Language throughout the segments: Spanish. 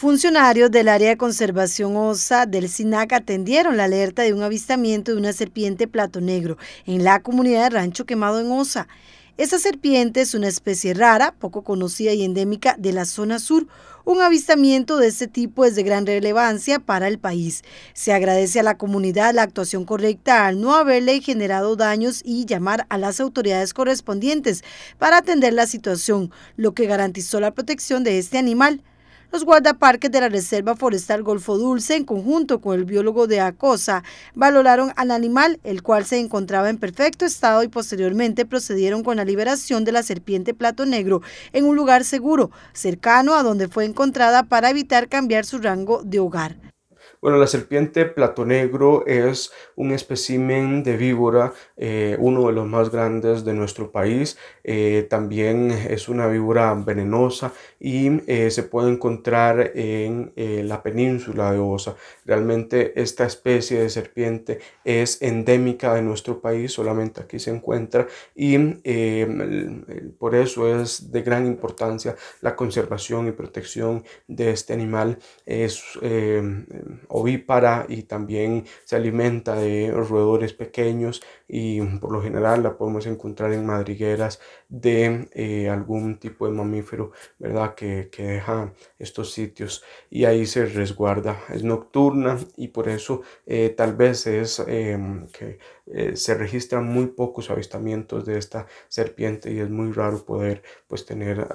Funcionarios del área de conservación OSA del SINAC atendieron la alerta de un avistamiento de una serpiente plato negro en la comunidad de Rancho Quemado en OSA. Esa serpiente es una especie rara, poco conocida y endémica de la zona sur. Un avistamiento de este tipo es de gran relevancia para el país. Se agradece a la comunidad la actuación correcta al no haberle generado daños y llamar a las autoridades correspondientes para atender la situación, lo que garantizó la protección de este animal. Los guardaparques de la Reserva Forestal Golfo Dulce, en conjunto con el biólogo de Acosa, valoraron al animal, el cual se encontraba en perfecto estado y posteriormente procedieron con la liberación de la serpiente plato negro en un lugar seguro, cercano a donde fue encontrada para evitar cambiar su rango de hogar. Bueno, la serpiente plato negro es un espécimen de víbora, eh, uno de los más grandes de nuestro país. Eh, también es una víbora venenosa y eh, se puede encontrar en la península de Osa. Realmente esta especie de serpiente es endémica de nuestro país, solamente aquí se encuentra y por eso es de gran importancia la conservación y protección de este animal ovípara y también se alimenta de roedores pequeños y por lo general la podemos encontrar en madrigueras de eh, algún tipo de mamífero, ¿verdad? Que, deja estos sitios y ahí se resguarda. Es nocturna y por eso eh, tal vez es em, que eh, se registran muy pocos avistamientos de esta serpiente y es muy raro poder pues tener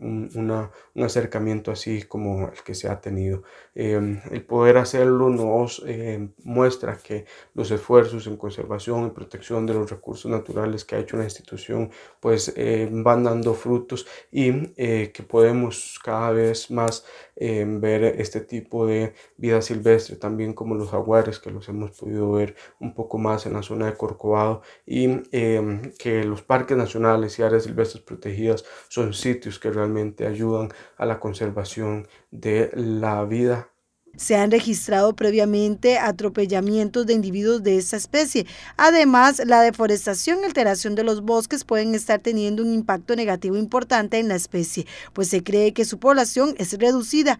un, un acercamiento así como el que se ha tenido. Em, el poder hacer hacerlo nos eh, muestra que los esfuerzos en conservación y protección de los recursos naturales que ha hecho la institución pues eh, van dando frutos y eh, que podemos cada vez más ver este tipo de vida silvestre también como los jaguares que los hemos podido ver un poco más en la zona de Corcovado y que los parques nacionales y áreas silvestres protegidas son sitios que realmente ayudan a la conservación de la vida se han registrado previamente atropellamientos de individuos de esta especie. Además, la deforestación y alteración de los bosques pueden estar teniendo un impacto negativo importante en la especie, pues se cree que su población es reducida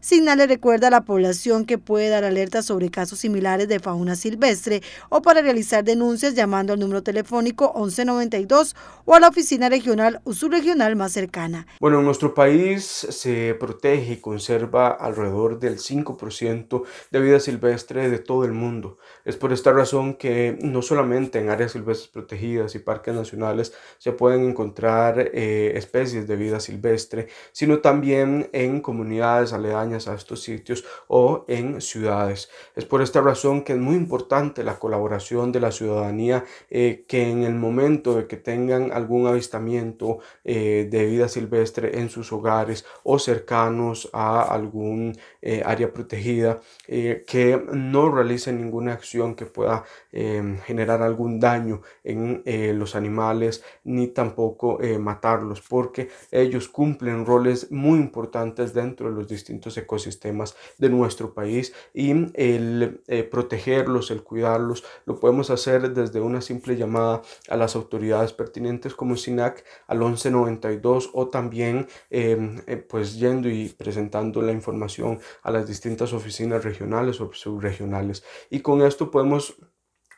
Signal le recuerda a la población que puede dar alerta sobre casos similares de fauna silvestre o para realizar denuncias llamando al número telefónico 1192 o a la oficina regional o subregional más cercana. Bueno, en nuestro país se protege y conserva alrededor del 5% de vida silvestre de todo el mundo. Es por esta razón que no solamente en áreas silvestres protegidas y parques nacionales se pueden encontrar eh, especies de vida silvestre, sino también en comunidades aledañas a estos sitios o en ciudades. Es por esta razón que es muy importante la colaboración de la ciudadanía eh, que en el momento de que tengan algún avistamiento eh, de vida silvestre en sus hogares o cercanos a algún eh, área protegida, que no realicen ninguna acción que pueda generar algún daño en los animales ni tampoco matarlos porque ellos cumplen roles muy importantes dentro de los distintos ecosistemas de nuestro país y el eh, protegerlos, el cuidarlos, lo podemos hacer desde una simple llamada a las autoridades pertinentes como SINAC al 1192 o también em, eh, pues yendo y presentando la información a las distintas oficinas regionales o subregionales. Y con esto podemos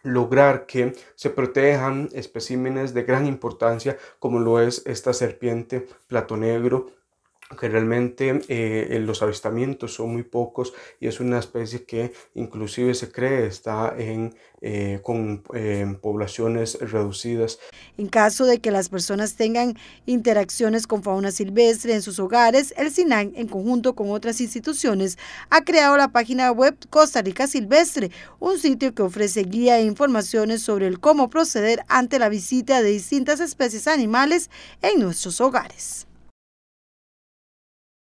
lograr que se protejan especímenes de gran importancia como lo es esta serpiente plato negro que realmente eh, los avistamientos son muy pocos y es una especie que inclusive se cree está en eh, con eh, poblaciones reducidas. En caso de que las personas tengan interacciones con fauna silvestre en sus hogares, el SINAN, en conjunto con otras instituciones, ha creado la página web Costa Rica Silvestre, un sitio que ofrece guía e informaciones sobre el cómo proceder ante la visita de distintas especies animales en nuestros hogares.